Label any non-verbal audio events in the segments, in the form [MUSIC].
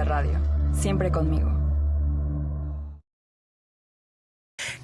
Radio. Siempre conmigo.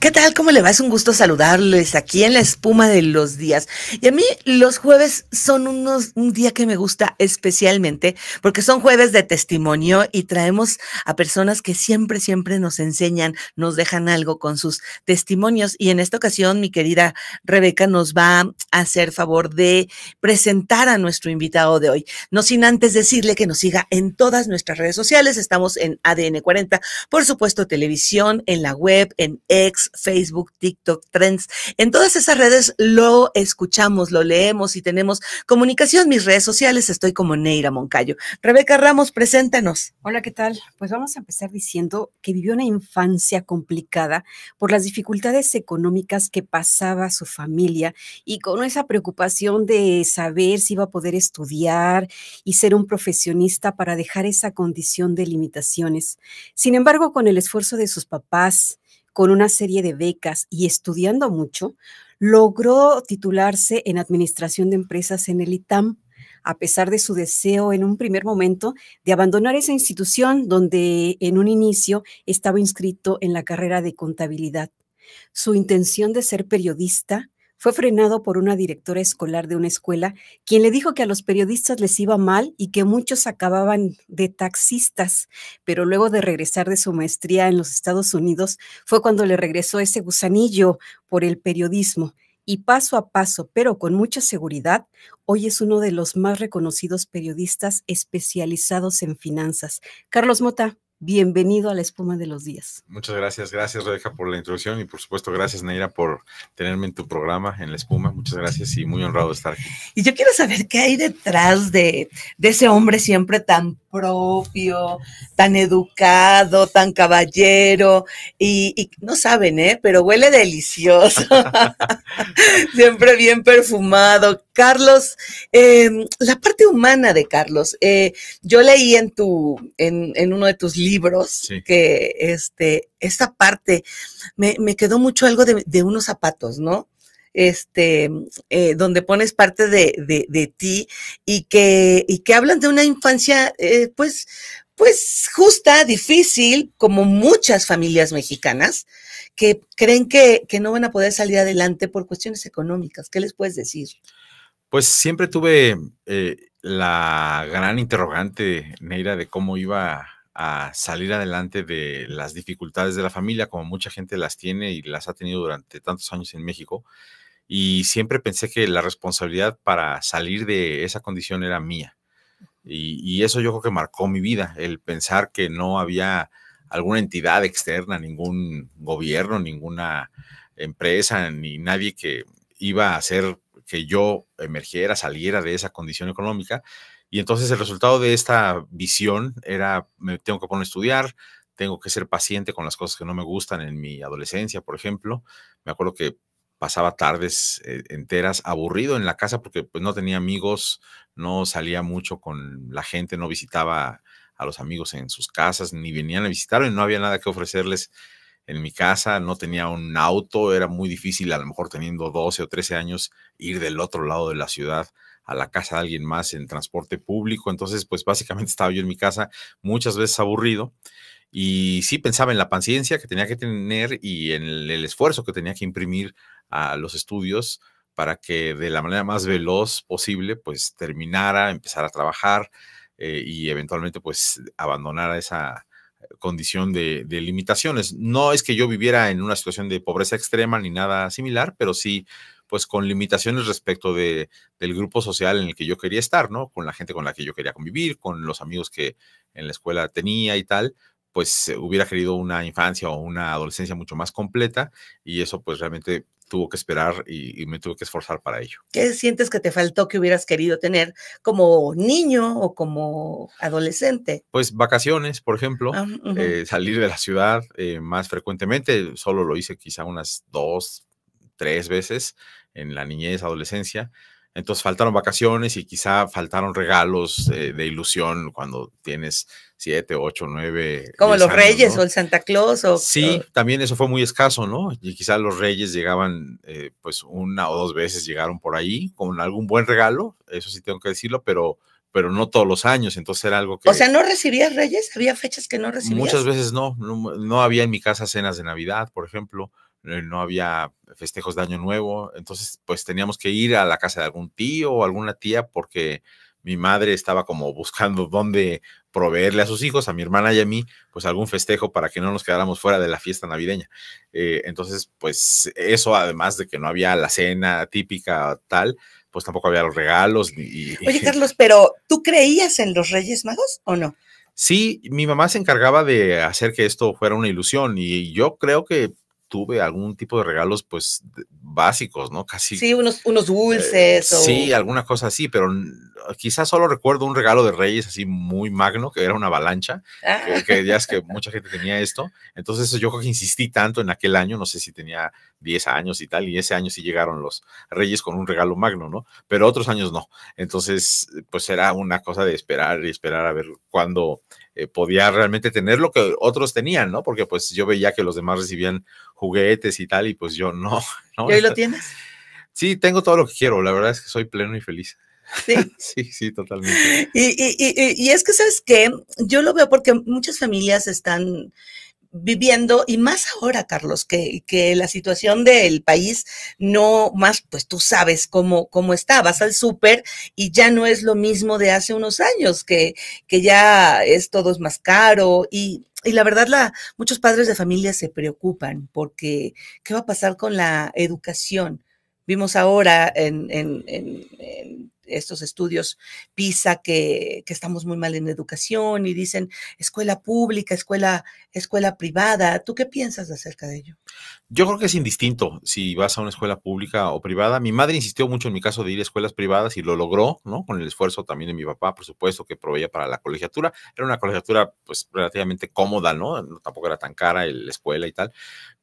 ¿Qué tal? ¿Cómo le va? Es un gusto saludarles aquí en la espuma de los días. Y a mí los jueves son unos, un día que me gusta especialmente porque son jueves de testimonio y traemos a personas que siempre, siempre nos enseñan, nos dejan algo con sus testimonios. Y en esta ocasión, mi querida Rebeca nos va a hacer favor de presentar a nuestro invitado de hoy. No sin antes decirle que nos siga en todas nuestras redes sociales. Estamos en ADN40, por supuesto, televisión, en la web, en X Facebook, TikTok, Trends. En todas esas redes lo escuchamos, lo leemos y tenemos comunicación. Mis redes sociales estoy como Neira Moncayo. Rebeca Ramos, preséntanos. Hola, ¿qué tal? Pues vamos a empezar diciendo que vivió una infancia complicada por las dificultades económicas que pasaba su familia y con esa preocupación de saber si iba a poder estudiar y ser un profesionista para dejar esa condición de limitaciones. Sin embargo, con el esfuerzo de sus papás, con una serie de becas y estudiando mucho, logró titularse en Administración de Empresas en el ITAM, a pesar de su deseo en un primer momento de abandonar esa institución donde en un inicio estaba inscrito en la carrera de contabilidad. Su intención de ser periodista fue frenado por una directora escolar de una escuela, quien le dijo que a los periodistas les iba mal y que muchos acababan de taxistas, pero luego de regresar de su maestría en los Estados Unidos fue cuando le regresó ese gusanillo por el periodismo. Y paso a paso, pero con mucha seguridad, hoy es uno de los más reconocidos periodistas especializados en finanzas. Carlos Mota, bienvenido a la espuma de los días. Muchas gracias, gracias Rebeca por la introducción y por supuesto gracias Neira por tenerme en tu programa en la espuma. Muchas gracias y muy honrado de estar aquí. Y yo quiero saber qué hay detrás de, de ese hombre siempre tan propio, tan educado, tan caballero, y, no saben, ¿eh? Pero huele delicioso, [LAUGHS] siempre bien perfumado. Carlos, em, la parte humana de Carlos, eh, yo leí en tu, en, uno de tus libros que este, esta parte me, quedó mucho algo de, de unos zapatos, ¿no? este, eh, donde pones parte de, ti y que, que hablan de una infancia, eh, pues, pues justa, difícil, como muchas familias mexicanas que creen que, no van a poder salir adelante por cuestiones económicas. ¿Qué les puedes decir? Pues siempre tuve eh, la gran interrogante, Neira, de cómo iba a salir adelante de las dificultades de la familia, como mucha gente las tiene y las ha tenido durante tantos años en México. Y siempre pensé que la responsabilidad para salir de esa condición era mía. Y, eso yo creo que marcó mi vida, el pensar que no había alguna entidad externa, ningún gobierno, ninguna empresa, ni nadie que iba a hacer que yo emergiera, saliera de esa condición económica, y entonces el resultado de esta visión era, me tengo que poner a estudiar, tengo que ser paciente con las cosas que no me gustan en mi adolescencia, por ejemplo. Me acuerdo que pasaba tardes eh, enteras aburrido en la casa porque pues, no tenía amigos, no salía mucho con la gente, no visitaba a los amigos en sus casas, ni venían a visitar y no había nada que ofrecerles en mi casa, no tenía un auto, era muy difícil, a lo mejor teniendo 12 o 13 años, ir del otro lado de la ciudad a la casa de alguien más en transporte público. Entonces, pues básicamente [LAUGHS] estaba yo en mi casa muchas veces aburrido. Y sí pensaba en la paciencia que tenía que tener y en el, esfuerzo que tenía que imprimir a los estudios para que de la manera más veloz posible, pues terminara, empezara a trabajar eh, y eventualmente, pues abandonara esa condición de, de, limitaciones. No es que yo viviera en una situación de pobreza extrema ni nada similar, pero sí pues con limitaciones respecto de, del grupo social en el que yo quería estar, ¿no? Con la gente con la que yo quería convivir, con los amigos que en la escuela tenía y tal, pues eh, hubiera querido una infancia o una adolescencia mucho más completa y eso pues realmente tuvo que esperar y, me tuve que esforzar para ello. ¿Qué sientes que te faltó que hubieras querido tener como niño o como adolescente? Pues vacaciones, por ejemplo, ah, eh, salir de la ciudad eh, más frecuentemente, solo lo hice quizá unas dos, tres veces en la niñez, adolescencia. Entonces faltaron vacaciones y quizá faltaron regalos eh, de ilusión cuando tienes siete, ocho, nueve. Como los reyes o el Santa Claus. O, sí, también eso fue muy escaso, ¿no? Y quizá los reyes llegaban, eh, pues una o dos veces llegaron por ahí con algún buen regalo, eso sí tengo que decirlo, pero, pero no todos los años, entonces era algo que... O sea, ¿no recibías reyes? ¿Había fechas que no recibías? Muchas veces no, no había en mi casa cenas de Navidad, por ejemplo eh, no había festejos de Año Nuevo, entonces pues teníamos que ir a la casa de algún tío o alguna tía porque mi madre estaba como [LAUGHS] buscando dónde proveerle a sus hijos, a mi hermana y a mí, pues algún festejo para que no nos quedáramos fuera de la fiesta navideña. Eh, entonces, pues eso, además de que no había la cena típica tal, pues tampoco había los regalos. Oye, [LAUGHS] Carlos, pero ¿tú creías en los Reyes Magos o no? Sí, mi mamá se encargaba de hacer que esto fuera una ilusión y yo creo que tuve algún tipo de regalos, pues, básicos, ¿no? Casi. Sí, unos, unos dulces. Eh, o... Sí, alguna cosa así, pero quizás solo recuerdo un regalo de Reyes así muy magno, que era una avalancha, que, ya ah. es que mucha gente tenía esto. Entonces yo creo que insistí tanto en aquel año, no sé si tenía 10 años y tal, y ese año sí llegaron los Reyes con un regalo magno, ¿no? Pero otros años no. Entonces, pues era una cosa de esperar y esperar a ver cuándo eh, podía realmente tener lo que otros tenían, ¿no? Porque pues yo veía que los demás recibían juguetes y tal, y pues yo no. ¿Y ahí lo tienes? Sí, tengo todo lo que quiero, la verdad es que soy pleno y feliz. Sí, [LAUGHS] sí, sí, totalmente. Y, y, y, y es que, ¿sabes qué? Yo lo veo porque muchas familias están viviendo, y más ahora, Carlos, que, la situación del país no más, pues tú sabes cómo, cómo está, vas al súper y ya no es lo mismo de hace unos años, que, que ya es todo es más caro y y la verdad, la, muchos padres de familia se preocupan porque ¿qué va a pasar con la educación? Vimos ahora en, en estos estudios PISA que, estamos muy mal en educación y dicen escuela pública, escuela, escuela privada. ¿Tú qué piensas acerca de ello? Yo creo que es indistinto si vas a una escuela pública o privada. Mi madre insistió mucho en mi caso de ir a escuelas privadas y lo logró, ¿no? Con el esfuerzo también de mi papá, por supuesto, que proveía para la colegiatura. Era una colegiatura pues relativamente cómoda, ¿no? Tampoco era tan cara la escuela y tal.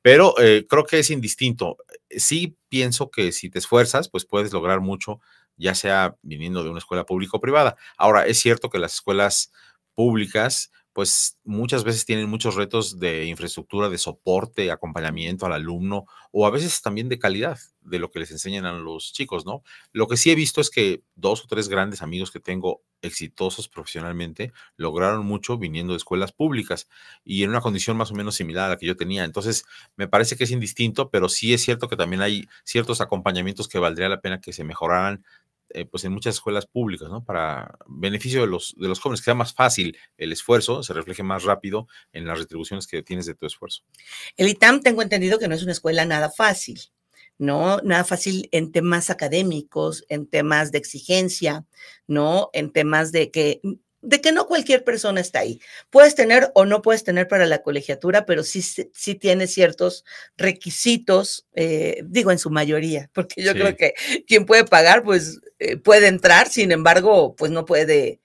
Pero eh, creo que es indistinto. Sí pienso que si te esfuerzas, pues puedes lograr mucho ya sea viniendo de una escuela pública o privada. Ahora, es cierto que las escuelas públicas, pues muchas veces tienen muchos retos de infraestructura, de soporte, acompañamiento al alumno o a veces también de calidad de lo que les enseñan a los chicos, ¿no? Lo que sí he visto es que dos o tres grandes amigos que tengo exitosos profesionalmente lograron mucho viniendo de escuelas públicas y en una condición más o menos similar a la que yo tenía. Entonces, me parece que es indistinto, pero sí es cierto que también hay ciertos acompañamientos que valdría la pena que se mejoraran eh, pues en muchas escuelas públicas, ¿no? Para beneficio de los, de los jóvenes, que sea más fácil el esfuerzo, se refleje más rápido en las retribuciones que tienes de tu esfuerzo. El ITAM, tengo entendido que no es una escuela nada fácil, ¿no? Nada fácil en temas académicos, en temas de exigencia, ¿no? En temas de que de que no cualquier persona está ahí. Puedes tener o no puedes tener para la colegiatura, pero sí, sí tiene ciertos requisitos, eh, digo en su mayoría, porque yo creo que quien puede pagar, pues eh, puede entrar, sin embargo, pues no puede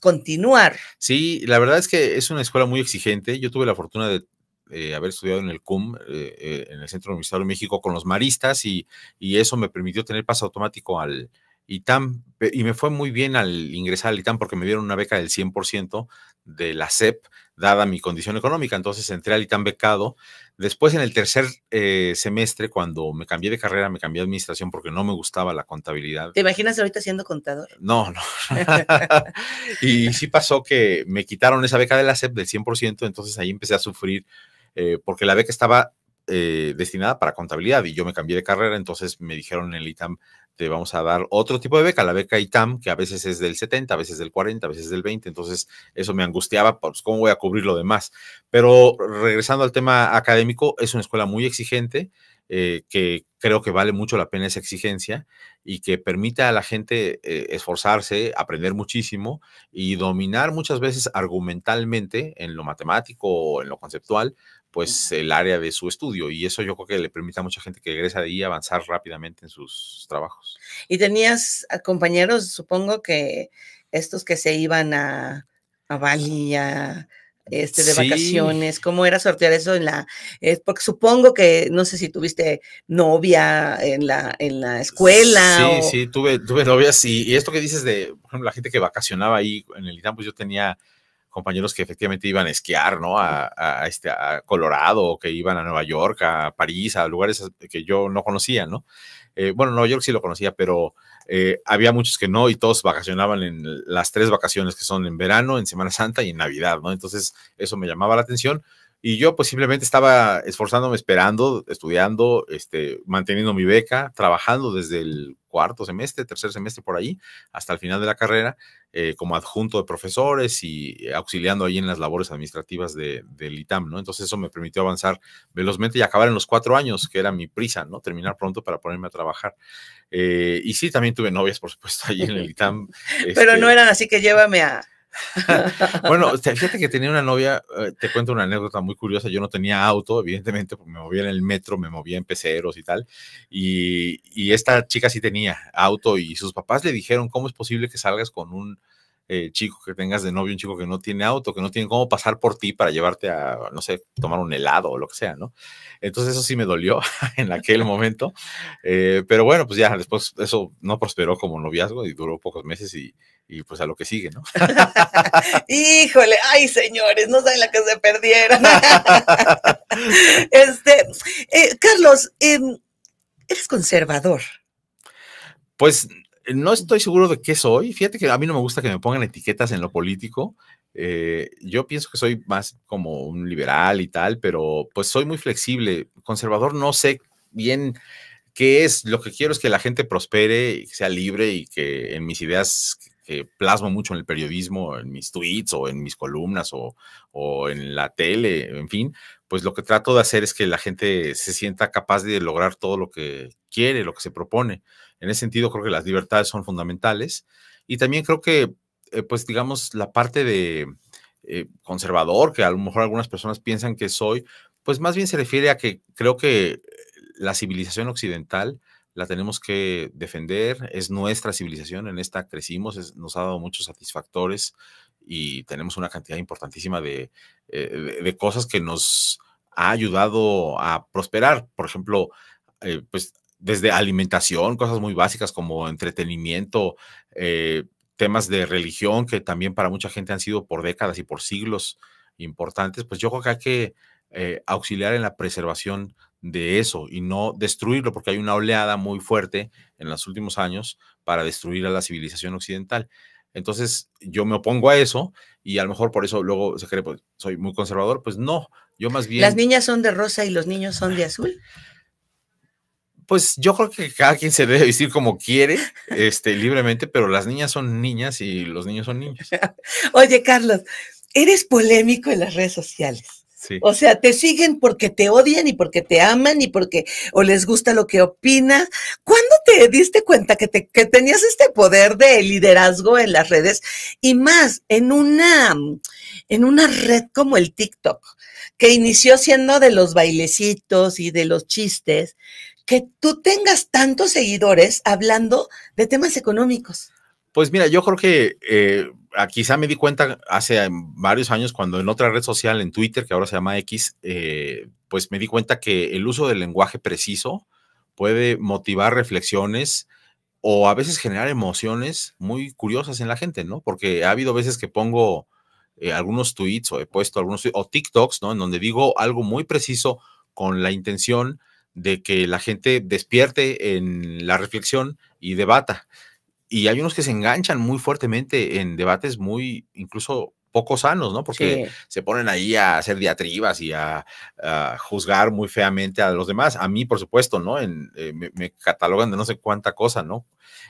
continuar. Sí, la verdad es que es una escuela muy exigente. Yo tuve la fortuna de eh, haber estudiado en el CUM, en el Centro Universitario de México, con los maristas y, y eso me permitió tener paso automático al, y me fue muy bien al ingresar al ITAM porque me dieron una beca del 100% de la SEP, dada mi condición económica. Entonces entré al ITAM becado. Después, en el tercer eh, semestre, cuando me cambié de carrera, me cambié de administración porque no me gustaba la contabilidad. ¿Te imaginas ahorita siendo contador? No, no. [LAUGHS] [LAUGHS] y sí pasó que me quitaron esa beca de la SEP del 100%, entonces ahí empecé a sufrir eh, porque la beca estaba eh, destinada para contabilidad y yo me cambié de carrera, entonces me dijeron en el ITAM, te este, vamos a dar otro tipo de beca, la beca ITAM, que a veces es del 70, a veces del 40, a veces del 20, entonces eso me angustiaba, pues cómo voy a cubrir lo demás. Pero regresando al tema académico, es una escuela muy exigente, eh, que creo que vale mucho la pena esa exigencia y que permite a la gente eh, esforzarse, aprender muchísimo y dominar muchas veces argumentalmente en lo matemático o en lo conceptual pues el área de su estudio y eso yo creo que le permite a mucha gente que regresa de ahí avanzar rápidamente en sus trabajos. Y tenías ah, compañeros, supongo que estos que se iban a, a Bali, este, de vacaciones, cómo era sortear eso en la, eh, porque supongo que, no sé si tuviste novia en la, en la escuela. Sí, sí, tuve, tuve novias y, esto que dices de, por ejemplo, la gente que vacacionaba ahí en el campus pues yo tenía compañeros que efectivamente iban a esquiar, ¿no? A, este, Colorado, que iban a Nueva York, a París, a lugares que yo no conocía, ¿no? Eh, bueno, Nueva York sí lo conocía, pero eh, había muchos que no y todos vacacionaban en las tres vacaciones que son en verano, en Semana Santa y en Navidad, ¿no? Entonces, eso me llamaba la atención, y yo pues simplemente estaba esforzándome, esperando, estudiando, este, manteniendo mi beca, trabajando desde el cuarto semestre, tercer semestre por ahí, hasta el final de la carrera, eh, como adjunto de profesores y eh, auxiliando ahí en las labores administrativas de, del ITAM, ¿no? Entonces eso me permitió avanzar velozmente y acabar en los cuatro años, que era mi prisa, ¿no? Terminar pronto para ponerme a trabajar. Eh, y sí, también tuve novias, por supuesto, ahí en el [LAUGHS] ITAM. Pero no este eran así que llévame a [LAUGHS] bueno, fíjate que tenía una novia, eh, te cuento una anécdota muy curiosa, yo no tenía auto, evidentemente, porque me movía en el metro, me movía en peceros y tal, y, y esta chica sí tenía auto y sus papás le dijeron, ¿cómo es posible que salgas con un eh, chico que tengas de novio, un chico que no tiene auto, que no tiene cómo pasar por ti para llevarte a, no sé, tomar un helado o lo que sea, ¿no? Entonces eso sí me dolió [LAUGHS] en aquel momento, eh, pero bueno, pues ya después eso no prosperó como noviazgo y duró pocos meses y, y pues a lo que sigue, ¿no? [LAUGHS] Híjole, ay señores, no saben la que se perdieron. [LAUGHS] este, eh, Carlos, em, eres conservador. Pues no estoy seguro de qué soy. Fíjate que a mí no me gusta que me pongan etiquetas en lo político. Eh, yo pienso que soy más como un liberal y tal, pero pues soy muy flexible. Conservador no sé bien qué es. Lo que quiero es que la gente prospere y que sea libre y que en mis ideas que plasmo mucho en el periodismo, en mis tweets o en mis columnas o, en la tele, en fin, pues lo que trato de hacer es que la gente se sienta capaz de lograr todo lo que quiere, lo que se propone. En ese sentido, creo que las libertades son fundamentales. Y también creo que, eh, pues, digamos, la parte de eh, conservador, que a lo mejor algunas personas piensan que soy, pues más bien se refiere a que creo que la civilización occidental la tenemos que defender, es nuestra civilización, en esta crecimos, nos ha dado muchos satisfactores y tenemos una cantidad importantísima de, eh, cosas que nos ha ayudado a prosperar. Por ejemplo, pues desde alimentación, cosas muy básicas como entretenimiento, eh, temas de religión que también para mucha gente han sido por décadas y por siglos importantes, pues yo creo que hay que eh, auxiliar en la preservación de eso y no destruirlo, porque hay una oleada muy fuerte en los últimos años para destruir a la civilización occidental. Entonces, yo me opongo a eso y a lo mejor por eso luego se cree, pues, soy muy conservador, pues no, yo más bien... Las niñas son de rosa y los niños son de azul. Pues yo creo que cada quien se debe decir como quiere, este, libremente, pero las niñas son niñas y los niños son niños. [LAUGHS] Oye, Carlos, eres polémico en las redes sociales. Sí. O sea, te siguen porque te odian y porque te aman y porque o les gusta lo que opinas. ¿Cuándo te diste cuenta que, te, tenías este poder de liderazgo en las redes y más en una, en una red como el TikTok, que inició siendo de los bailecitos y de los chistes que tú tengas tantos seguidores hablando de temas económicos? Pues mira, yo creo que eh, quizá me di cuenta hace varios años cuando en otra red social, en Twitter, que ahora se llama X, eh, pues me di cuenta que el uso del lenguaje preciso puede motivar reflexiones o a veces generar emociones muy curiosas en la gente, ¿no? Porque ha habido veces que pongo eh, algunos tweets o he puesto algunos o TikToks, ¿no? En donde digo algo muy preciso con la intención de que la gente despierte en la reflexión y debata. Y hay unos que se enganchan muy fuertemente en debates muy, incluso poco sanos, ¿no? Porque se ponen ahí a hacer diatribas y a, juzgar muy feamente a los demás. A mí, por supuesto, ¿no? En, eh, me, catalogan de no sé cuánta cosa, ¿no?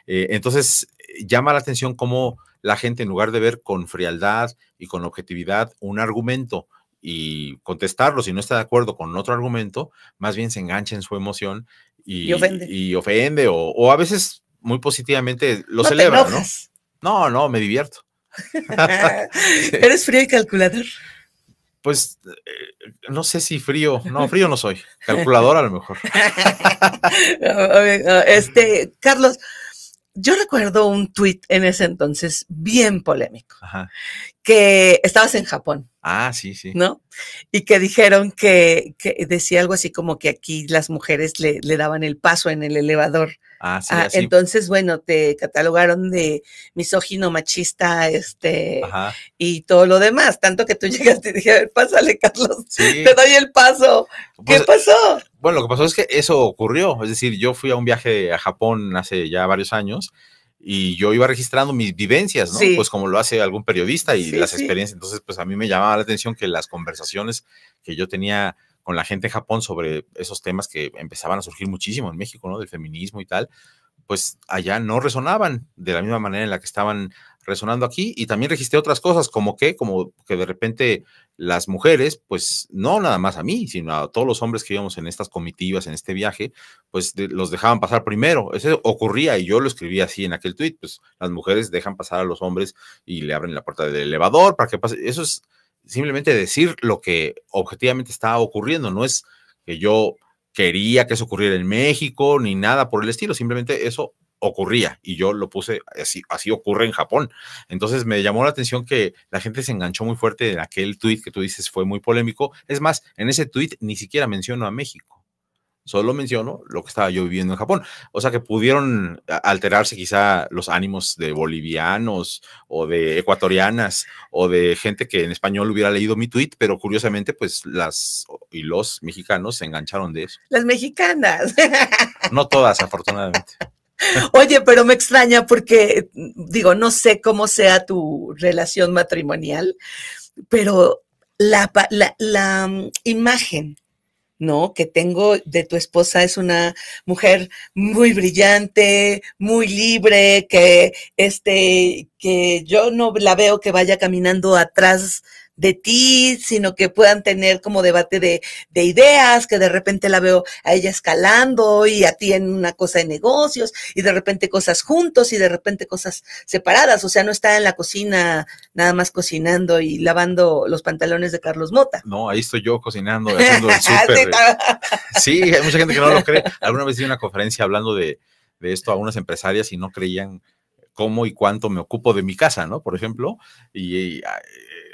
Eh, entonces, llama la atención cómo la gente, en lugar de ver con frialdad y con objetividad un argumento y contestarlo si no está de acuerdo con otro argumento, más bien se engancha en su emoción y, ofende, o, a veces muy positivamente lo celebra, ¿no? No, no, me divierto. [LAUGHS] [LAUGHS] ¿Eres frío y calculador? Pues eh, no sé si frío, no, frío no soy, calculador a lo mejor. [LAUGHS] este, Carlos, yo recuerdo un tuit en ese entonces bien polémico, que estabas en Japón. Ah, sí, sí. ¿No? Y que dijeron que, decía algo así como que aquí las mujeres le, daban el paso en el elevador. Ah, sí, ah, entonces, bueno, te catalogaron de misógino, machista, este, y todo lo demás. Tanto que tú [LAUGHS] llegaste y dije, a ver, pásale, Carlos, te doy el paso. Pues, ¿Qué pasó? Bueno, lo que pasó es que eso ocurrió. Es decir, yo fui a un viaje a Japón hace ya varios años y yo iba registrando mis vivencias, ¿no? Pues como lo hace algún periodista y las experiencias. Entonces, pues a mí me llamaba la atención que las conversaciones que yo tenía con la gente en Japón sobre esos temas que empezaban a surgir muchísimo en México, ¿no? Del feminismo y tal, pues allá no resonaban de la misma manera en la que estaban resonando aquí y también registré otras cosas como que como que de repente las mujeres, pues no nada más a mí, sino a todos los hombres que íbamos en estas comitivas, en este viaje, pues los dejaban pasar primero. Eso ocurría y yo lo escribí así en aquel tuit, pues las mujeres dejan pasar a los hombres y le abren la puerta del elevador para que pase. Eso es simplemente decir lo que objetivamente estaba ocurriendo, no es que yo quería que eso ocurriera en México ni nada por el estilo, simplemente eso ocurría y yo lo puse así, así ocurre en Japón. Entonces me llamó la atención que la gente se enganchó muy fuerte en aquel tweet que tú dices fue muy polémico. Es más, en ese tweet ni siquiera menciono a México. Solo menciono lo que estaba yo viviendo en Japón. O sea que pudieron alterarse quizá los ánimos de bolivianos o de ecuatorianas o de gente que en español hubiera leído mi tweet, pero curiosamente pues las y los mexicanos se engancharon de eso. Las mexicanas. No todas, afortunadamente. Oye, pero me extraña porque, digo, no sé cómo sea tu relación matrimonial, pero la, mm, imagen ¿no? Que tengo de tu esposa es una mujer muy brillante, muy libre, que este, que yo no la veo que vaya caminando atrás de ti, sino que puedan tener como debate de, ideas, que de repente la veo a ella escalando y a ti en una cosa de negocios y de repente cosas juntos y de repente cosas separadas. O sea, no está en la cocina nada más cocinando y lavando los pantalones de Carlos Mota. No, ahí estoy yo cocinando, haciendo el [LAUGHS] ah, súper. sí, hay mucha gente que no lo cree. Alguna vez di una conferencia hablando de, esto a unas empresarias y no creían cómo y cuánto me ocupo de mi casa, ¿no? Por ejemplo, y ah,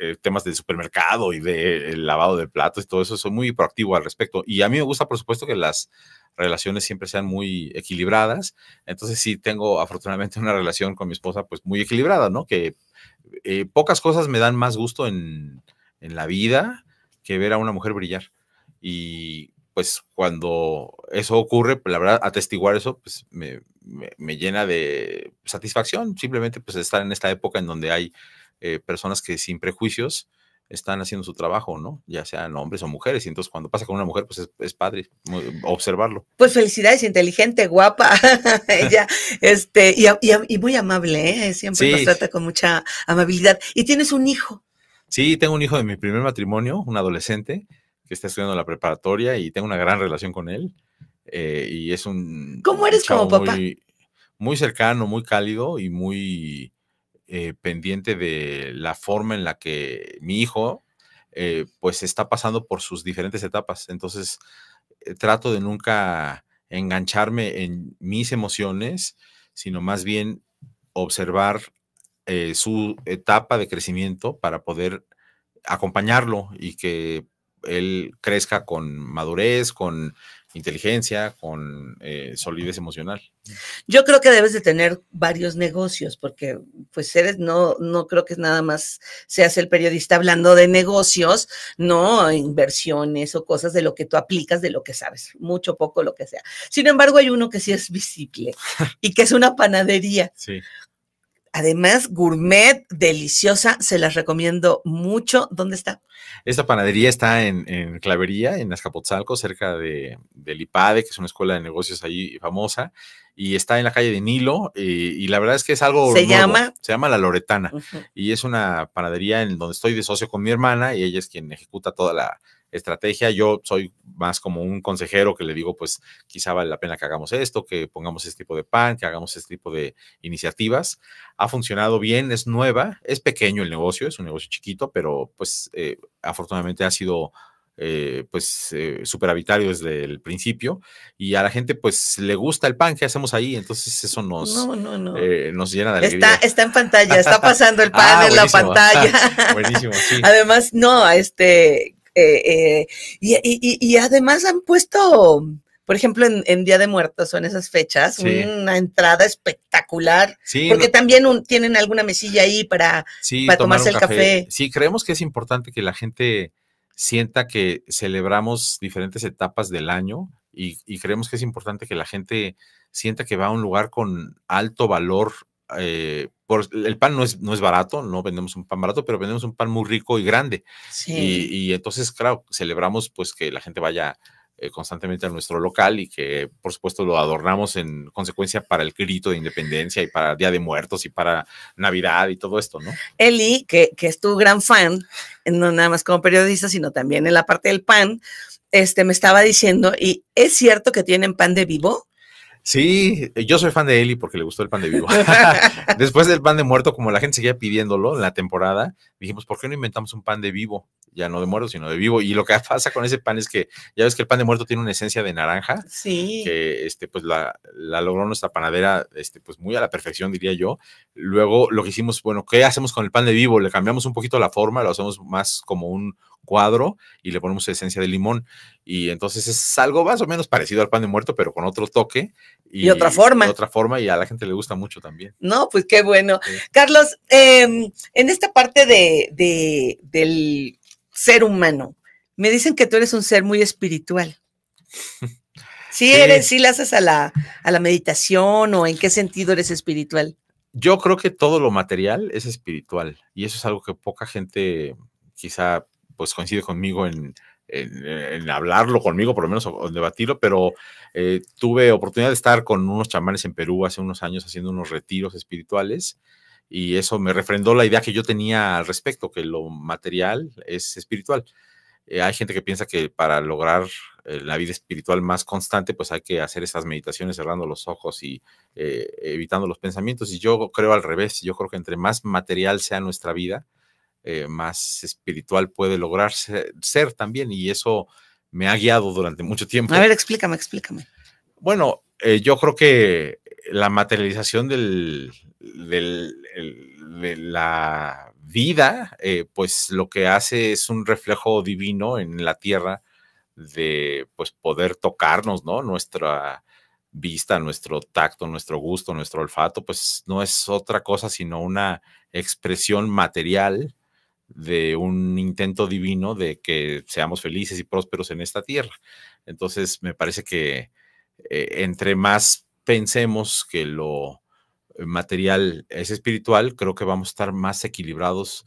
eh, temas de supermercado y de lavado de platos y todo eso, soy muy proactivo al respecto. Y a mí me gusta, por supuesto, que las relaciones siempre sean muy equilibradas. Entonces sí tengo afortunadamente una relación con mi esposa pues muy equilibrada, ¿no? Que eh, pocas cosas me dan más gusto en, en la vida que ver a una mujer brillar. Y pues cuando eso ocurre, pues la verdad, atestiguar eso, pues me, me, me, llena de satisfacción, simplemente pues estar en esta época en donde hay eh, personas que sin prejuicios están haciendo su trabajo, ¿no? Ya sean hombres o mujeres. Y entonces cuando pasa con una mujer, pues es, padre observarlo. Pues felicidades, inteligente, guapa, [LAUGHS] ella, este, y, muy amable, ¿eh? siempre nos trata con mucha amabilidad. Y tienes un hijo. Sí, tengo un hijo de mi primer matrimonio, un adolescente que está estudiando la preparatoria y tengo una gran relación con él. Eh, y es un... ¿Cómo eres como papá? muy cercano, muy cálido y muy eh, pendiente de la forma en la que mi hijo eh, pues está pasando por sus diferentes etapas. Entonces eh, trato de nunca engancharme en mis emociones, sino más bien observar su etapa de crecimiento para poder acompañarlo y que él crezca con madurez, con inteligencia, con eh, solidez emocional. Yo creo que debes de tener varios negocios, porque pues eres, no, no creo que nada más seas el periodista hablando de negocios, no inversiones o cosas de lo que tú aplicas, de lo que sabes, mucho, poco, lo que sea. Sin embargo, hay uno que sí es visible [LAUGHS] y que es una panadería. Sí. Además, gourmet, deliciosa, se las recomiendo mucho. ¿Dónde está? Esta panadería está en, Clavería, en Azcapotzalco, cerca de, del IPADE, que es una escuela de negocios ahí famosa, y está en la calle de Nilo, y, la verdad es que es algo... Se llama... Se llama La Loretana, y es una panadería en donde estoy de socio con mi hermana, y ella es quien ejecuta toda la estrategia. Yo soy más como un consejero que le digo, pues quizá vale la pena que hagamos esto, que pongamos este tipo de pan, que hagamos este tipo de iniciativas. Ha funcionado bien, es nueva, es pequeño el negocio, es un negocio chiquito, pero pues eh, afortunadamente ha sido eh, pues eh, superavitario desde el principio y a la gente pues le gusta el pan que hacemos ahí, entonces eso nos, eh, nos llena de alegría. Está, en pantalla, está [LAUGHS] pasando el pan ah, en la pantalla. [LAUGHS] buenísimo, sí. Además, no, este, eh, eh, y, y, además han puesto, por ejemplo, en, Día de Muertos o en esas fechas, una entrada espectacular. Sí, porque también tienen alguna mesilla ahí para, tomarse el café. Sí, creemos que es importante que la gente sienta que celebramos diferentes etapas del año y, y creemos que es importante que la gente sienta que va a un lugar con alto valor eh, por, el pan no es, no es barato, no vendemos un pan barato, pero vendemos un pan muy rico y grande. Y, entonces, claro, celebramos pues que la gente vaya eh, constantemente a nuestro local y que por supuesto lo adornamos en consecuencia para el grito de independencia y para Día de Muertos y para Navidad y todo esto, ¿no? Eli, que, que es tu gran fan, no nada más como periodista, sino también en la parte del pan, este, me estaba diciendo, y es cierto que tienen pan de vivo. Sí, eh, yo soy fan de Eli porque le gustó el pan de vivo. [LAUGHS] [LAUGHS] Después del pan de muerto, como la gente seguía pidiéndolo en la temporada, dijimos, ¿por qué no inventamos un pan de vivo? ya no de muerto, sino de vivo. Y lo que [LAUGHS] pasa con ese pan es que, ya ves que el pan de muerto tiene una esencia de naranja. Sí. Que este, pues la, logró nuestra panadera, este, pues muy a la perfección, diría yo. Luego lo que hicimos, bueno, ¿qué hacemos con el pan de vivo? Le cambiamos un poquito la forma, lo hacemos más como un cuadro y le ponemos esencia de limón. Y entonces es algo más o menos parecido al pan de muerto, pero con otro toque. Y, otra forma. Y otra forma y a la gente le gusta mucho también. No, pues qué bueno. Carlos, em, en esta parte de, de del ser humano. Me dicen que tú eres un ser muy espiritual. [LAUGHS] Sí, eres, sí. haces a la, a la meditación o en qué sentido eres espiritual. Yo creo que todo lo material es espiritual y eso es algo que poca gente quizá pues coincide conmigo en, en, hablarlo conmigo, por lo menos, o, debatirlo, pero eh, tuve oportunidad de estar con unos chamanes en Perú hace unos años haciendo unos retiros espirituales y eso me refrendó la idea que yo tenía al respecto, que lo material es espiritual. Eh, hay gente que piensa que para lograr eh, la vida espiritual más constante, pues hay que hacer esas meditaciones cerrando los ojos y eh, evitando los pensamientos. Y yo creo al revés, yo creo que entre más material sea nuestra vida, más espiritual puede lograrse ser también. Y eso me ha guiado durante mucho tiempo. A ver, explícame, explícame. Bueno, yo creo que la materialización del, de la vida, eh, pues lo que hace es un reflejo divino en la tierra de pues poder tocarnos, ¿no? Nuestra vista, nuestro tacto, nuestro gusto, nuestro olfato, pues no es otra cosa sino una expresión material de un intento divino de que seamos felices y prósperos en esta tierra. Entonces, me parece que eh, entre más pensemos que lo eh, material es espiritual, creo que vamos a estar más equilibrados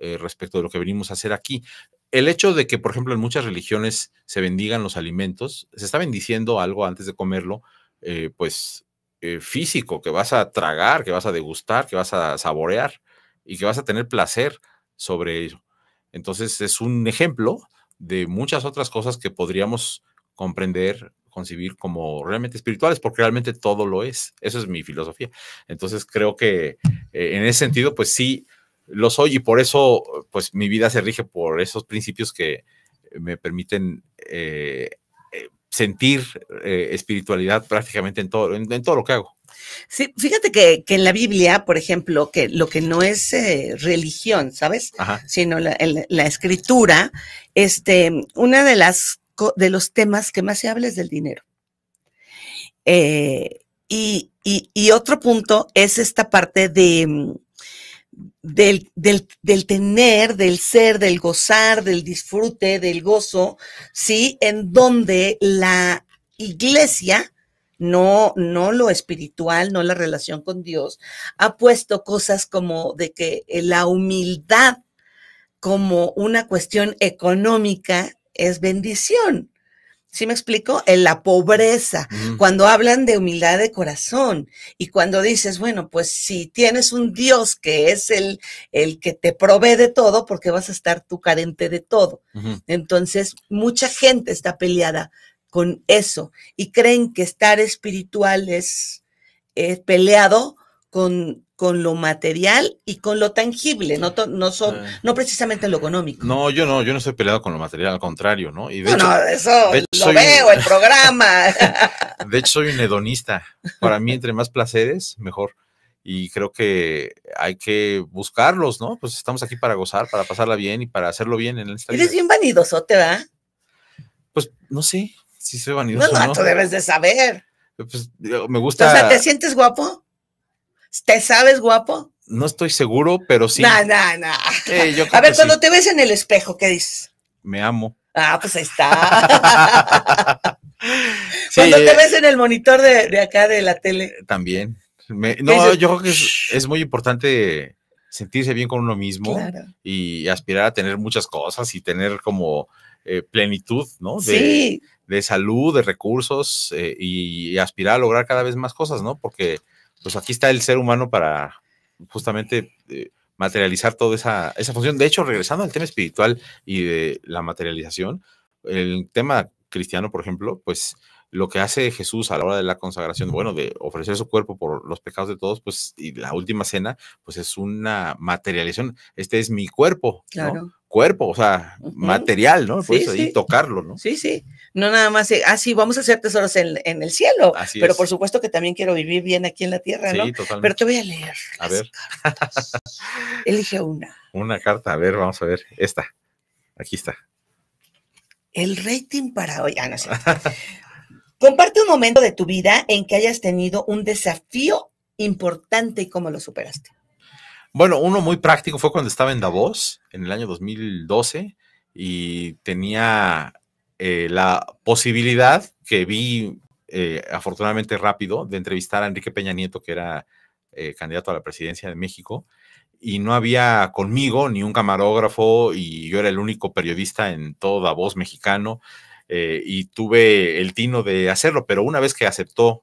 eh, respecto de lo que venimos a hacer aquí. El hecho de que, por ejemplo, en muchas religiones se bendigan los alimentos, se está bendiciendo algo antes de comerlo, eh, pues físico, que vas a tragar, que vas a degustar, que vas a saborear y que vas a tener placer sobre ello. Entonces es un ejemplo de muchas otras cosas que podríamos comprender concibir como realmente espirituales, porque realmente todo lo es. Esa es mi filosofía. Entonces creo que eh, en ese sentido, pues sí, lo soy y por eso, pues mi vida se rige por esos principios que me permiten eh, eh, sentir espiritualidad prácticamente en todo, en, todo lo que hago. Sí, fíjate que, en la Biblia, por ejemplo, que lo que no es religión, ¿sabes? Sino la, escritura, este, una de las de los temas que más se habla es del dinero. Eh, y, otro punto es esta parte de, mm, del, tener, del ser, del gozar, del disfrute, del gozo, ¿sí? En donde la iglesia, no, no lo espiritual, no la relación con Dios, ha puesto cosas como de que eh, la humildad como una cuestión económica es bendición. ¿Sí me explico? En la pobreza, cuando hablan de humildad de corazón y cuando dices, bueno, pues si tienes un Dios que es el, el que te provee de todo, ¿por qué vas a estar tú carente de todo? Entonces, mucha gente está peleada con eso y creen que estar espiritual es eh, peleado con con lo material y con lo tangible, no, no, son, ah. no precisamente lo económico. No, yo no, yo no estoy peleado con lo material, al contrario, ¿no? Y no, no, eso lo veo, el programa. [LAUGHS] de hecho, soy un hedonista. Para mí, entre más placeres, mejor. Y creo que hay que buscarlos, ¿no? Pues estamos aquí para gozar, para pasarla bien y para hacerlo bien en esta Eres bien vanidoso, ¿te va? Pues no sé si soy vanidoso. No, no. tú debes de saber. Pues, me gusta. O sea, ¿te sientes guapo? ¿Te sabes guapo? No estoy seguro, pero sí. No, no, no. A ver, cuando te ves en el espejo, ¿qué dices? Me amo. Ah, pues ahí está. [LAUGHS] cuando te eh. ves en el monitor de, acá de la tele. También. no, yo creo que es, muy importante sentirse bien con uno mismo y aspirar a tener muchas cosas y tener como eh, plenitud, ¿no? De, sí. de salud, de recursos eh, y, aspirar a lograr cada vez más cosas, ¿no? Porque pues aquí está el ser humano para justamente eh, materializar toda esa, esa, función. De hecho, regresando al tema espiritual y de la materialización, el tema cristiano, por ejemplo, pues lo que hace Jesús a la hora de la consagración, bueno, de ofrecer su cuerpo por los pecados de todos, pues, y la última cena, pues es una materialización. Este es mi cuerpo, claro cuerpo, o sea, material, ¿no? Por eso, Y tocarlo, ¿no? Sí, sí. No nada más, ah, sí, vamos a hacer tesoros en, el cielo, pero por supuesto que también quiero vivir bien aquí en la tierra, sí, ¿no? Totalmente. Pero te voy a leer. A ver. [LAUGHS] Elige una. Una carta, a ver, vamos a ver. Esta. Aquí está. El rating para hoy. Ah, no sé. [LAUGHS] Comparte un momento de tu vida en que hayas tenido un desafío importante y cómo lo superaste. Bueno, uno muy práctico fue cuando estaba en Davos, en el año 2012, y tenía eh, la posibilidad que vi eh, afortunadamente rápido de entrevistar a Enrique Peña Nieto, que era eh, candidato a la presidencia de México, y no había conmigo ni un camarógrafo, y yo era el único periodista en toda Davos mexicano, y tuve el tino de hacerlo, pero una vez que aceptó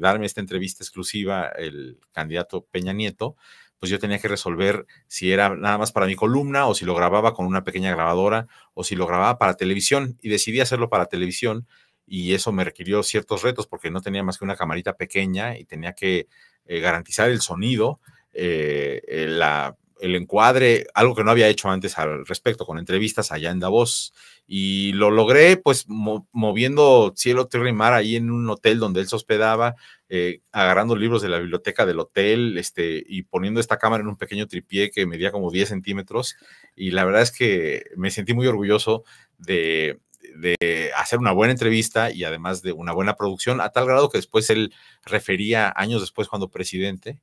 darme esta entrevista exclusiva el candidato Peña Nieto, pues yo tenía que resolver si era nada más para mi columna o si lo grababa con una pequeña grabadora o si lo grababa para televisión y decidí hacerlo para televisión y eso me requirió ciertos retos porque no tenía más que una camarita pequeña y tenía que eh, garantizar el sonido, eh, eh, la el encuadre, algo que no había hecho antes al respecto, con entrevistas allá en Davos. Y lo logré, pues, moviendo cielo, tierra y mar ahí en un hotel donde él se hospedaba, eh, agarrando libros de la biblioteca del hotel este, y poniendo esta cámara en un pequeño tripié que medía como 10 centímetros. Y la verdad es que me sentí muy orgulloso de, de hacer una buena entrevista y además de una buena producción, a tal grado que después él refería años después cuando presidente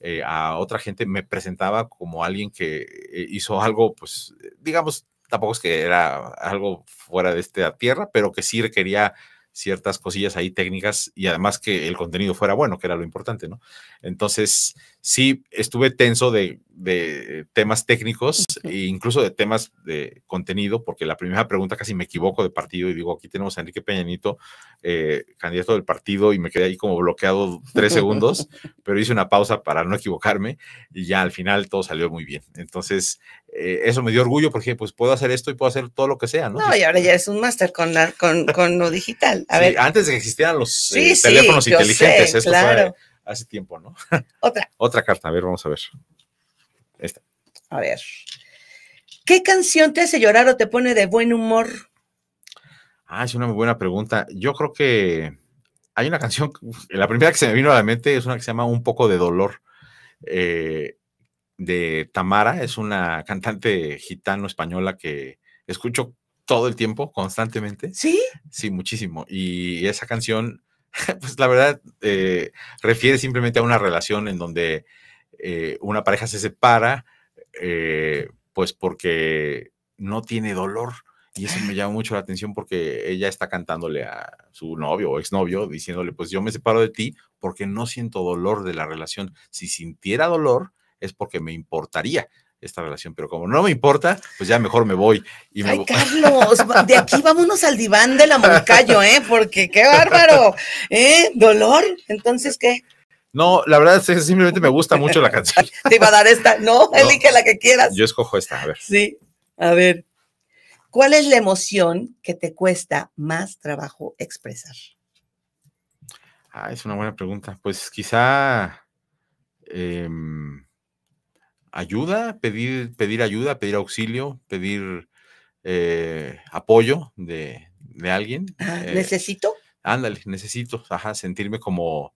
eh, a otra gente, me presentaba como alguien que eh, hizo algo, pues, digamos, tampoco es que era algo fuera de esta tierra, pero que sí requería ciertas cosillas ahí técnicas y además que el contenido fuera bueno, que era lo importante, ¿no? Entonces, sí, estuve tenso de, temas técnicos e incluso de temas de contenido, porque la primera pregunta casi me equivoco de partido y digo, aquí tenemos a Enrique Peñanito, eh, candidato del partido, y me quedé ahí como bloqueado tres segundos, [LAUGHS] pero hice una pausa para no equivocarme y ya al final todo salió muy bien. Entonces, eh, eso me dio orgullo porque pues puedo hacer esto y puedo hacer todo lo que sea, ¿no? No, y ahora ya es un máster con, con, con lo digital. Antes de que existieran los eh, teléfonos inteligentes, sé, esto fue hace tiempo, ¿no? [LAUGHS] Otra. Otra carta, a ver, vamos a ver. Esta. A ver. ¿Qué canción te hace llorar o te pone de buen humor? Ah, es una muy buena pregunta. Yo creo que hay una canción, la primera que se me vino a la mente es una que se llama Un poco de dolor, eh, de Tamara, es una cantante gitano española que escucho todo el tiempo, constantemente. ¿Sí? Sí, muchísimo. Y esa canción, [LAUGHS] pues la verdad, eh, refiere simplemente a una relación en donde eh, una pareja se separa, eh, pues porque no tiene dolor. Y eso me llama mucho la atención porque ella está cantándole a su novio o exnovio, diciéndole, pues yo me separo de ti porque no siento dolor de la relación. Si sintiera dolor, es porque me importaría esta relación, pero como no me importa, pues ya mejor me voy. Y Ay, Carlos, de aquí vámonos al diván de la [LAUGHS] ¿eh? Porque qué bárbaro, ¿eh? Dolor, entonces, ¿qué? No, la verdad es que simplemente me gusta mucho la canción. [LAUGHS] Te iba a dar esta, no, no elige la que quieras. Yo escojo esta, a ver. Sí, a ver. ¿Cuál es la emoción que te cuesta más trabajo expresar? Ah, es una buena pregunta. Pues quizá... Eh, ayuda, pedir, pedir ayuda, pedir auxilio, pedir eh, apoyo de, alguien. Ah, eh, necesito. Ándale, necesito, ajá, sentirme como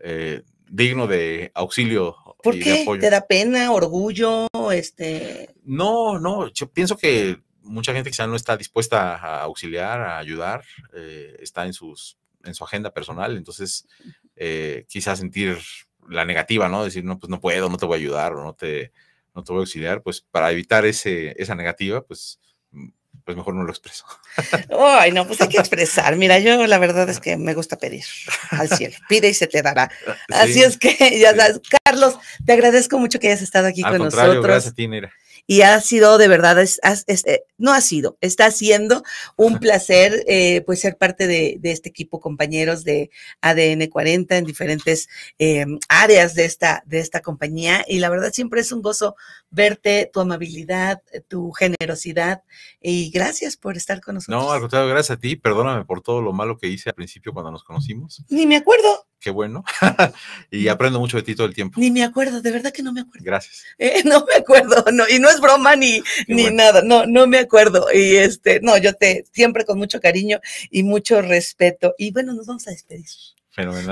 eh, digno de auxilio. ¿Por qué? De apoyo. ¿Te da pena, orgullo? Este... No, no, yo pienso que mucha gente quizá no está dispuesta a auxiliar, a ayudar, está en, sus, en su agenda personal, entonces quizá sentir la negativa, ¿no? Decir, no, pues no puedo, no te voy a ayudar o no te, no te voy a auxiliar, pues para evitar ese, esa negativa, pues, mm, pues mejor no lo expreso. [LAUGHS] Ay, no, pues hay que expresar. Mira, yo la verdad es que me gusta pedir al cielo. Pide y se te dará. [LAUGHS] Así es que, ya sabes, Carlos, te agradezco mucho que hayas estado aquí con nosotros. Gracias a ti, y ha sido de verdad, es, eh, no ha sido, está siendo un placer eh, pues ser parte de, este equipo, compañeros de ADN 40 en diferentes eh, áreas de esta, de esta compañía y la verdad siempre es un gozo verte, tu amabilidad, tu generosidad y gracias por estar con nosotros. No, al contrario, gracias a ti, perdóname por todo lo malo que hice al principio cuando nos conocimos. Ni me acuerdo qué bueno. [LAUGHS] y aprendo mucho de ti todo el tiempo. Ni me acuerdo, de verdad que no me acuerdo. Gracias. Eh, [LAUGHS] no me acuerdo, no, y no es broma ni, ni nada, no, no me acuerdo. Y este, no, yo te siempre con mucho cariño y mucho respeto. Y bueno, nos vamos a despedir.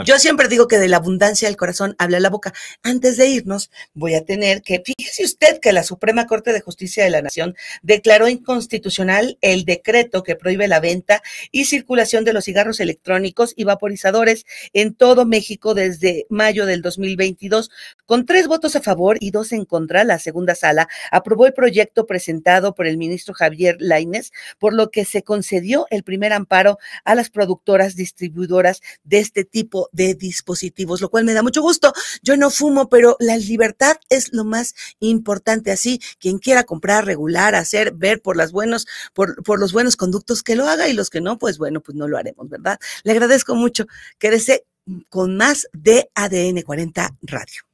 Yo siempre digo que de la abundancia del corazón habla la boca. Antes de irnos, voy a tener que, fíjese usted que la Suprema Corte de Justicia de la Nación declaró inconstitucional el decreto que prohíbe la venta y circulación de los cigarros electrónicos y vaporizadores en todo México desde mayo del 2022. Con tres votos a favor y dos en contra, la segunda sala aprobó el proyecto presentado por el ministro Javier Laines, por lo que se concedió el primer amparo a las productoras distribuidoras de este tipo de dispositivos, lo cual me da mucho gusto. Yo no fumo, pero la libertad es lo más importante. Así, quien quiera comprar, regular, hacer, ver por las buenos, por, por los buenos conductos que lo haga y los que no, pues bueno, pues no lo haremos, ¿verdad? Le agradezco mucho. Quédese con más de ADN 40 Radio.